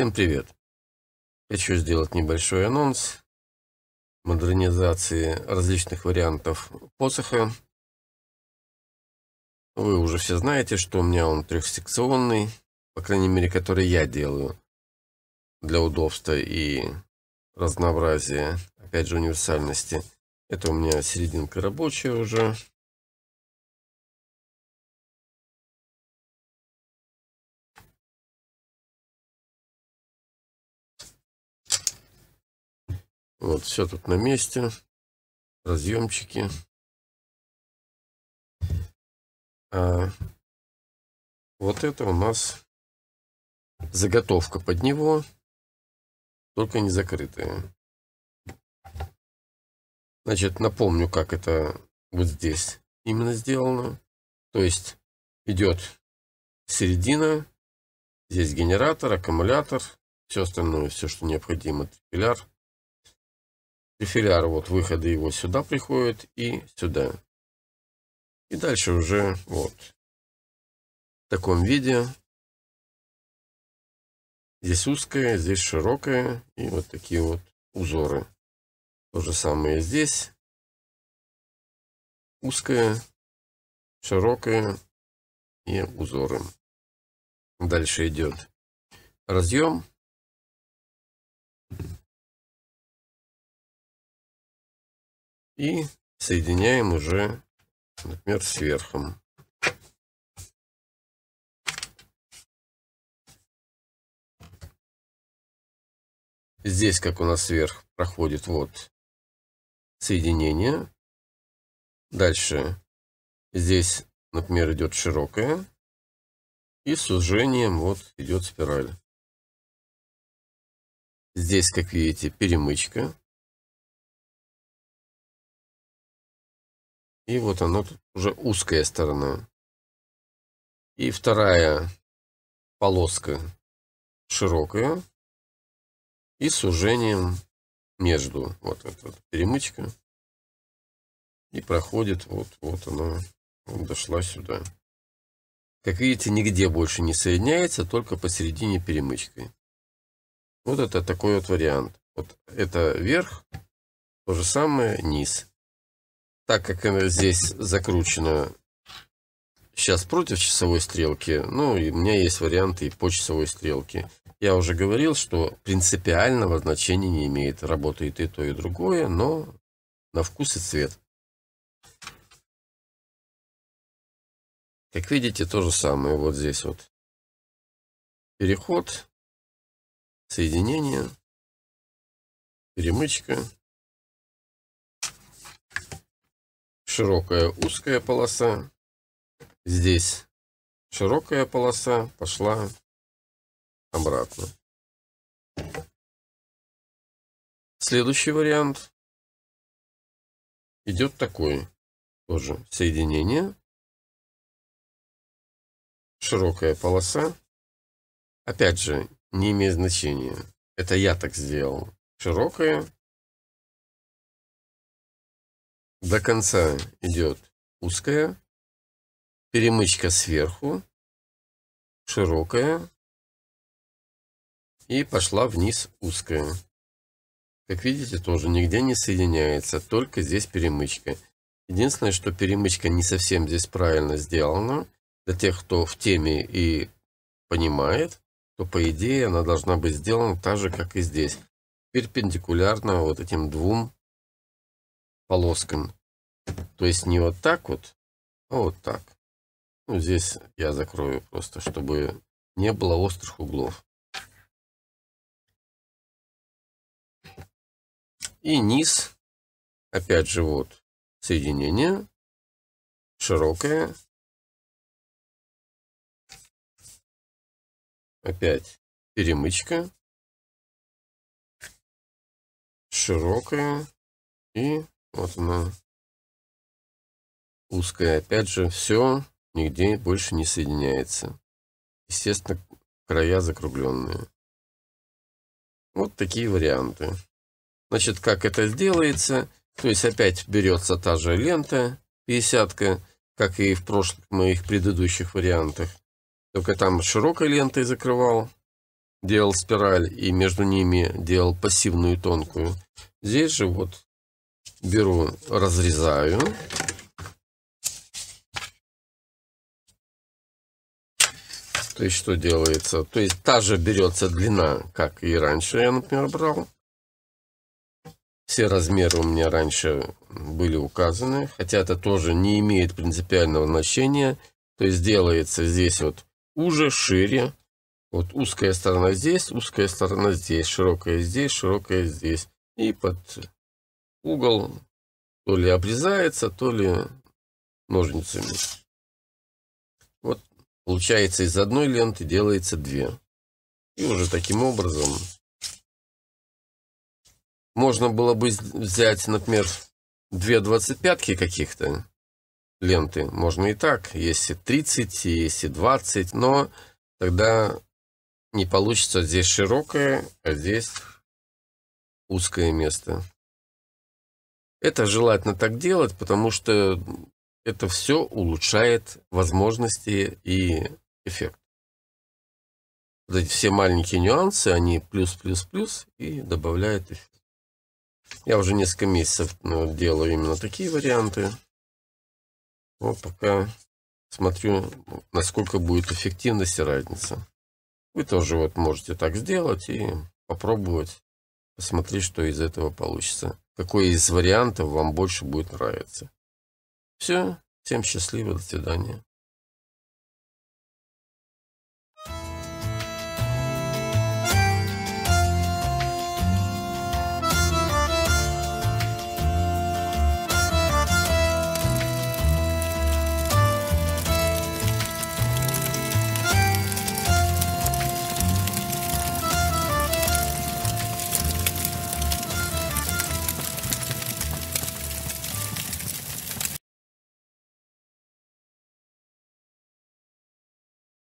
Всем привет! Хочу сделать небольшой анонс модернизации различных вариантов посоха. Вы уже все знаете, что у меня он трехсекционный, по крайней мере, который я делаю для удобства и разнообразия, опять же, универсальности. Это у меня серединка рабочая уже. Вот, все тут на месте. Разъемчики. А вот это у нас заготовка под него, только не закрытая. Значит, напомню, как это вот здесь именно сделано. То есть идет середина, здесь генератор, аккумулятор, все остальное, все, что необходимо, трипеляр. Дефиляр, вот выходы его сюда приходят и сюда. И дальше уже вот в таком виде. Здесь узкая, здесь широкая и вот такие вот узоры. То же самое здесь. Узкая, широкая и узоры. Дальше идет разъем. и соединяем уже, например, с Здесь, как у нас сверх, проходит вот соединение. Дальше здесь, например, идет широкая. И с сужением вот идет спираль. Здесь, как видите, перемычка. И вот оно тут уже узкая сторона. И вторая полоска широкая. И сужением между вот эта перемычка. И проходит вот, вот она вот дошла сюда. Как видите, нигде больше не соединяется, только посередине перемычкой. Вот это такой вот вариант. Вот это верх, то же самое низ так как она здесь закручена сейчас против часовой стрелки, ну и у меня есть варианты и по часовой стрелке. Я уже говорил, что принципиального значения не имеет. Работает и то, и другое, но на вкус и цвет. Как видите, то же самое вот здесь вот. Переход, соединение, перемычка. широкая узкая полоса, здесь широкая полоса пошла обратно. Следующий вариант идет такой. Тоже соединение. Широкая полоса. Опять же, не имеет значения. Это я так сделал. Широкая до конца идет узкая, перемычка сверху, широкая и пошла вниз узкая. Как видите, тоже нигде не соединяется, только здесь перемычка. Единственное, что перемычка не совсем здесь правильно сделана. Для тех, кто в теме и понимает, то по идее она должна быть сделана так же, как и здесь. Перпендикулярно вот этим двум полосками. То есть не вот так вот, а вот так. Ну, здесь я закрою просто, чтобы не было острых углов. И низ, опять же, вот соединение, широкое. Опять перемычка, широкая и вот она. Узкая, опять же, все нигде больше не соединяется. Естественно, края закругленные. Вот такие варианты. Значит, как это сделается? То есть опять берется та же лента, 50 как и в прошлых моих предыдущих вариантах. Только там широкой лентой закрывал, делал спираль и между ними делал пассивную тонкую. Здесь же вот беру, разрезаю. То есть что делается? То есть та же берется длина, как и раньше я, например, брал. Все размеры у меня раньше были указаны, хотя это тоже не имеет принципиального значения. То есть делается здесь вот уже, шире. Вот узкая сторона здесь, узкая сторона здесь, широкая здесь, широкая здесь. И под угол то ли обрезается, то ли ножницами. Вот получается из одной ленты делается две. И уже таким образом можно было бы взять, например, две двадцать пятки каких-то ленты. Можно и так, если 30, если 20, но тогда не получится здесь широкое, а здесь узкое место. Это желательно так делать, потому что это все улучшает возможности и эффект. Вот эти все маленькие нюансы, они плюс-плюс-плюс и добавляют эффект. Я уже несколько месяцев ну, делаю именно такие варианты. Вот пока смотрю, насколько будет эффективность и разница. Вы тоже вот можете так сделать и попробовать посмотреть, что из этого получится какой из вариантов вам больше будет нравиться. Все, всем счастливо, до свидания.